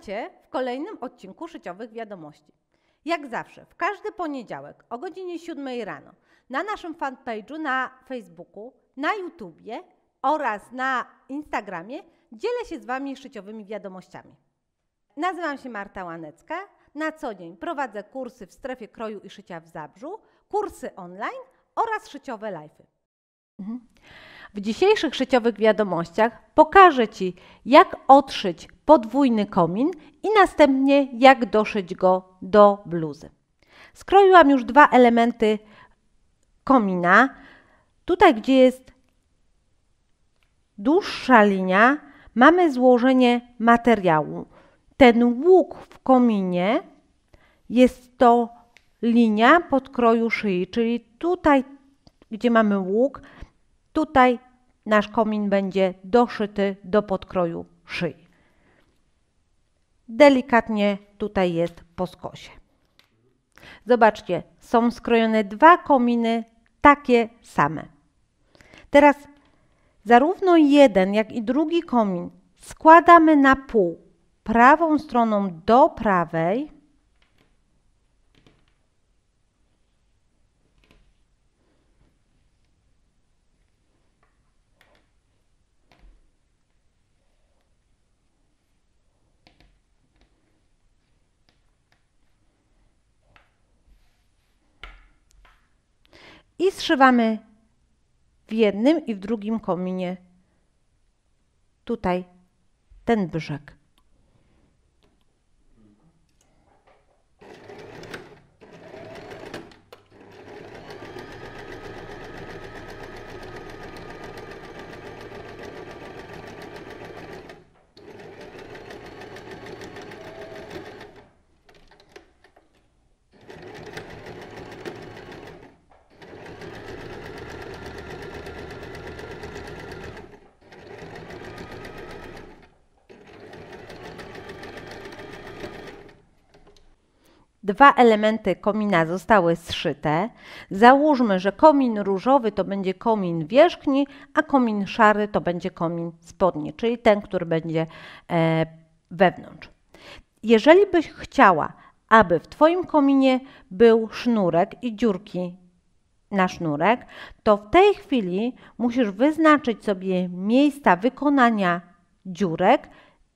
Cię w kolejnym odcinku Życiowych Wiadomości. Jak zawsze, w każdy poniedziałek o godzinie 7 rano na naszym fanpage'u na Facebooku, na YouTubie oraz na Instagramie dzielę się z Wami życiowymi wiadomościami. Nazywam się Marta Łanecka. Na co dzień prowadzę kursy w strefie kroju i szycia w Zabrzu, kursy online oraz szyciowe live'y. Mhm. W dzisiejszych życiowych wiadomościach pokażę Ci, jak otrzyć podwójny komin i następnie jak doszyć go do bluzy. Skroiłam już dwa elementy komina. Tutaj, gdzie jest dłuższa linia, mamy złożenie materiału. Ten łuk w kominie jest to linia podkroju szyi, czyli tutaj, gdzie mamy łuk, Tutaj nasz komin będzie doszyty do podkroju szyi. Delikatnie tutaj jest po skosie. Zobaczcie, są skrojone dwa kominy takie same. Teraz zarówno jeden, jak i drugi komin składamy na pół, prawą stroną do prawej i zszywamy w jednym i w drugim kominie tutaj ten brzeg. dwa elementy komina zostały zszyte. Załóżmy, że komin różowy to będzie komin wierzchni, a komin szary to będzie komin spodni, czyli ten, który będzie e, wewnątrz. Jeżeli byś chciała, aby w Twoim kominie był sznurek i dziurki na sznurek, to w tej chwili musisz wyznaczyć sobie miejsca wykonania dziurek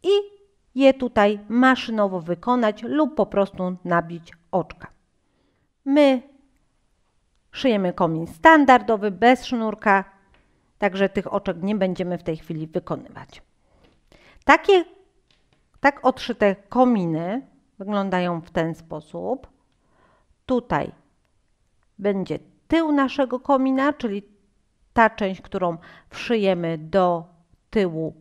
i je tutaj maszynowo wykonać lub po prostu nabić oczka. My szyjemy komin standardowy, bez sznurka, także tych oczek nie będziemy w tej chwili wykonywać. Takie, tak odszyte kominy wyglądają w ten sposób. Tutaj będzie tył naszego komina, czyli ta część, którą wszyjemy do tyłu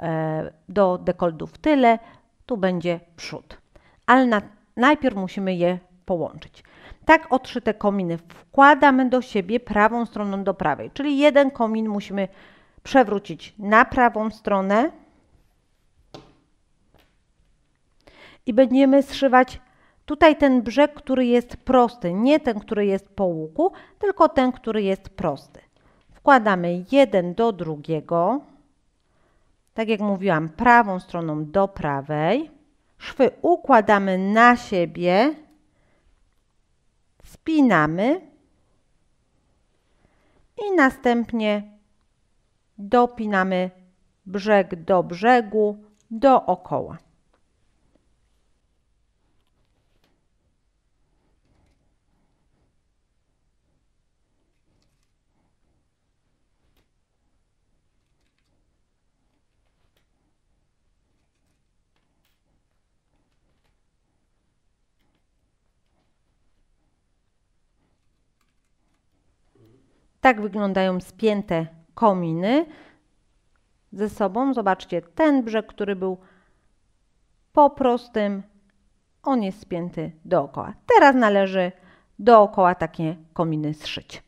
E, do dekoldów tyle, tu będzie przód. Ale na, najpierw musimy je połączyć. Tak odszyte kominy wkładamy do siebie prawą stroną do prawej, czyli jeden komin musimy przewrócić na prawą stronę i będziemy zszywać tutaj ten brzeg, który jest prosty, nie ten, który jest po łuku, tylko ten, który jest prosty. Wkładamy jeden do drugiego tak jak mówiłam, prawą stroną do prawej. Szwy układamy na siebie, spinamy i następnie dopinamy brzeg do brzegu dookoła. Tak wyglądają spięte kominy ze sobą. Zobaczcie, ten brzeg, który był po prostym, on jest spięty dookoła. Teraz należy dookoła takie kominy zszyć.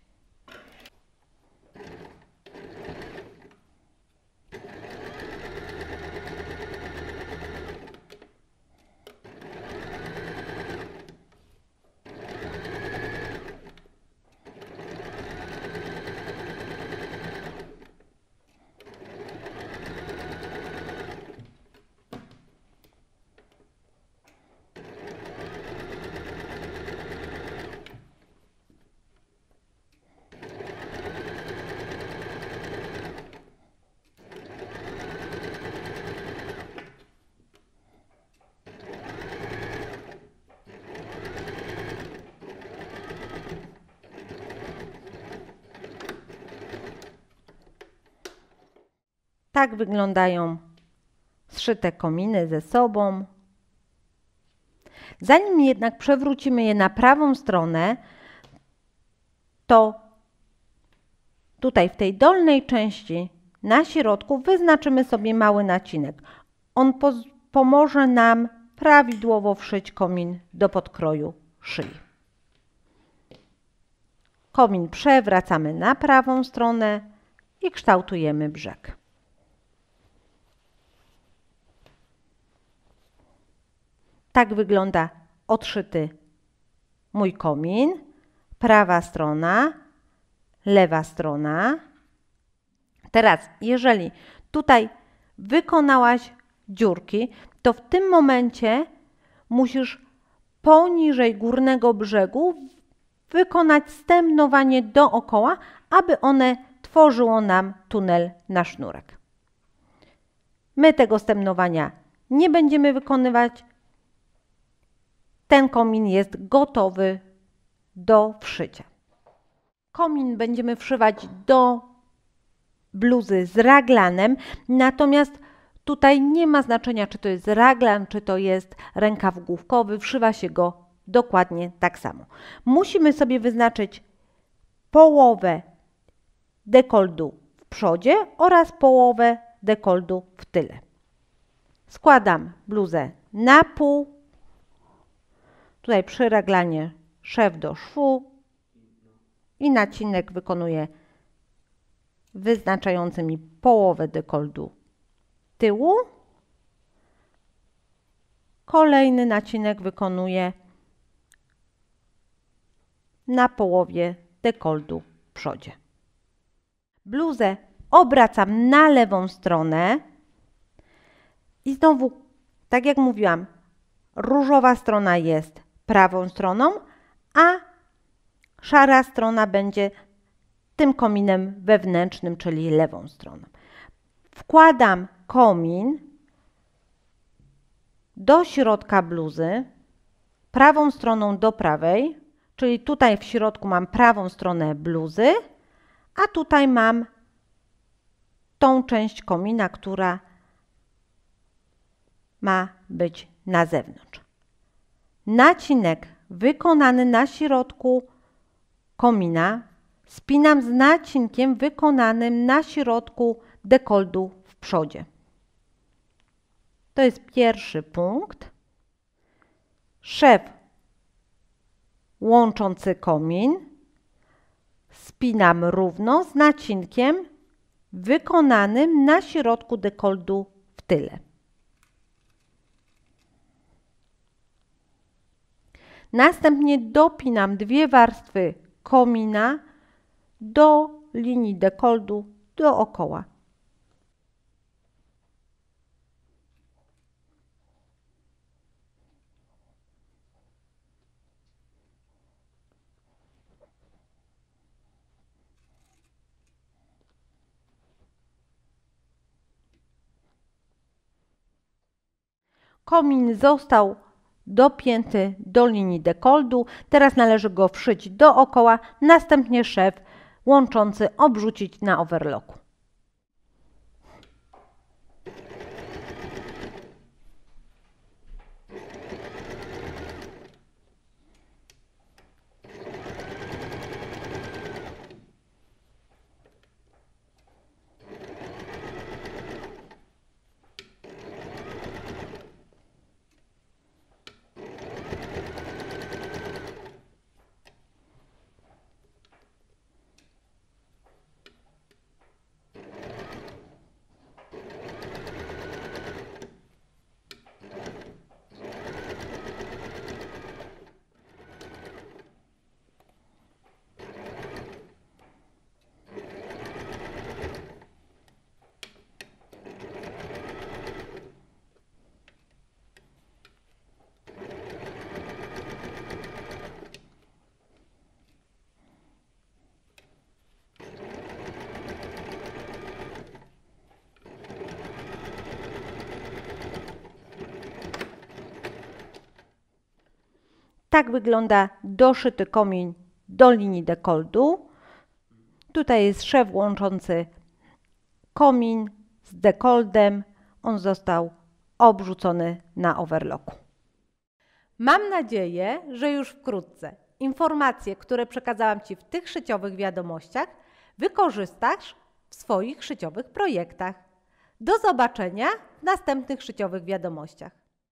Tak wyglądają zszyte kominy ze sobą. Zanim jednak przewrócimy je na prawą stronę, to tutaj w tej dolnej części na środku wyznaczymy sobie mały nacinek. On pomoże nam prawidłowo wszyć komin do podkroju szyi. Komin przewracamy na prawą stronę i kształtujemy brzeg. Tak wygląda odszyty mój komin. Prawa strona, lewa strona. Teraz, jeżeli tutaj wykonałaś dziurki, to w tym momencie musisz poniżej górnego brzegu wykonać stemnowanie dookoła, aby one tworzyło nam tunel na sznurek. My tego stemnowania nie będziemy wykonywać, ten komin jest gotowy do wszycia. Komin będziemy wszywać do bluzy z raglanem, natomiast tutaj nie ma znaczenia, czy to jest raglan, czy to jest rękaw główkowy, wszywa się go dokładnie tak samo. Musimy sobie wyznaczyć połowę dekoldu w przodzie oraz połowę dekoldu w tyle. Składam bluzę na pół, Tutaj przyreglanie szef do szwu i nacinek wykonuję wyznaczający mi połowę dekoldu tyłu. Kolejny nacinek wykonuję na połowie dekoldu w przodzie. Bluzę obracam na lewą stronę i znowu, tak jak mówiłam, różowa strona jest prawą stroną, a szara strona będzie tym kominem wewnętrznym, czyli lewą stroną. Wkładam komin do środka bluzy, prawą stroną do prawej, czyli tutaj w środku mam prawą stronę bluzy, a tutaj mam tą część komina, która ma być na zewnątrz. Nacinek wykonany na środku komina spinam z nacinkiem wykonanym na środku dekoldu w przodzie. To jest pierwszy punkt. Szef łączący komin spinam równo z nacinkiem wykonanym na środku dekoldu w tyle. Następnie dopinam dwie warstwy komina do linii dekoldu dookoła. Komin został dopięty do linii dekoldu. Teraz należy go wszyć dookoła, następnie szef łączący obrzucić na overlocku. Tak wygląda doszyty komin do linii dekoldu. Tutaj jest szef łączący komin z dekoldem. On został obrzucony na overlocku. Mam nadzieję, że już wkrótce informacje, które przekazałam Ci w tych szyciowych wiadomościach, wykorzystasz w swoich szyciowych projektach. Do zobaczenia w następnych szyciowych wiadomościach.